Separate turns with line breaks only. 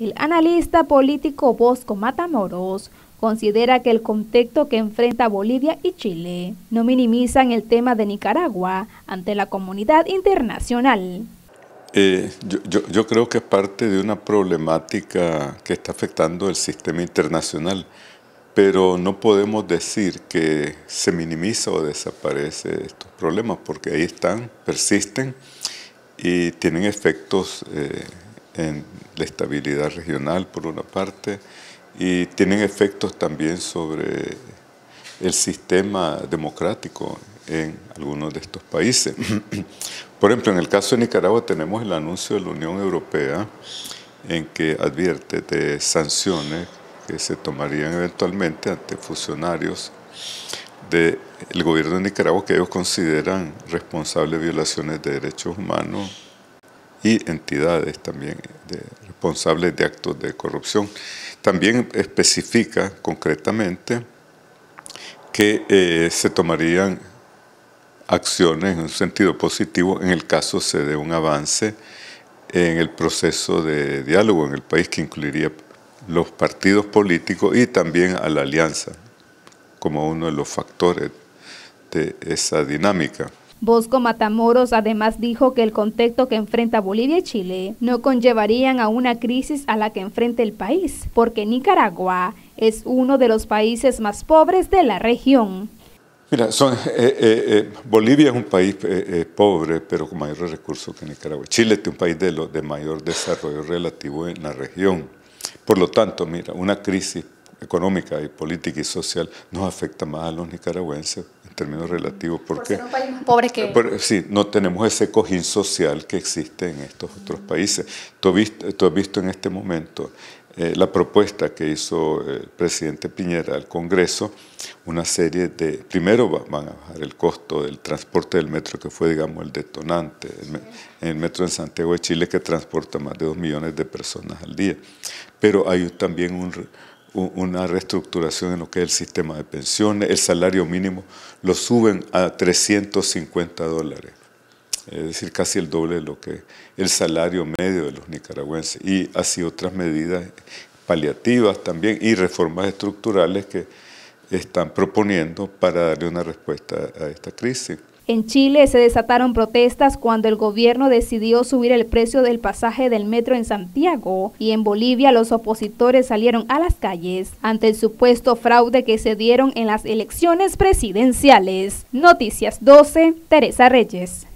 El analista político Bosco Matamoros considera que el contexto que enfrenta Bolivia y Chile no minimizan el tema de Nicaragua ante la comunidad internacional.
Eh, yo, creo que es parte de una problemática que está afectando el sistema internacional, pero no podemos decir que se minimiza o desaparece estos problemas, porque ahí están, persisten y tienen efectos eh, en la estabilidad regional, por una parte, y tienen efectos también sobre el sistema democrático en algunos de estos países. Por ejemplo, en el caso de Nicaragua tenemos el anuncio de la Unión Europea en que advierte de sanciones que se tomarían eventualmente ante funcionarios del gobierno de Nicaragua que ellos consideran responsables de violaciones de derechos humanos y entidades también responsables de actos de corrupción. También especifica concretamente que eh, se tomarían acciones en un sentido positivo en el caso se dé un avance en el proceso de diálogo en el país que incluiría los partidos políticos y también a la alianza como uno de los factores de esa dinámica.
Bosco Matamoros además dijo que el contexto que enfrenta Bolivia y Chile no conllevarían a una crisis a la que enfrenta el país, porque Nicaragua es uno de los países más pobres de la región.
Mira, eh, eh, eh, Bolivia es un país pobre, pero con mayores recursos que Nicaragua. Chile es un país de, de mayor desarrollo relativo en la región. Por lo tanto, mira, una crisis económica y política y social no afecta más a los nicaragüenses términos relativos porque... que... sí, no tenemos ese cojín social que existe en estos otros países. Tú has visto, en este momento eh, la propuesta que hizo eh, el presidente Piñera al Congreso, una serie de... Primero van a bajar el costo del transporte del metro, que fue, digamos, el detonante. El, el metro en Santiago de Chile que transporta más de dos millones de personas al día. Pero hay también un una reestructuración en lo que es el sistema de pensiones, el salario mínimo, lo suben a 350 dólares, es decir, casi el doble de lo que es el salario medio de los nicaragüenses, y así otras medidas paliativas también y reformas estructurales que están proponiendo para darle una respuesta a esta crisis.
En Chile se desataron protestas cuando el gobierno decidió subir el precio del pasaje del metro en Santiago y en Bolivia los opositores salieron a las calles ante el supuesto fraude que se dieron en las elecciones presidenciales. Noticias 12, Teresa Reyes.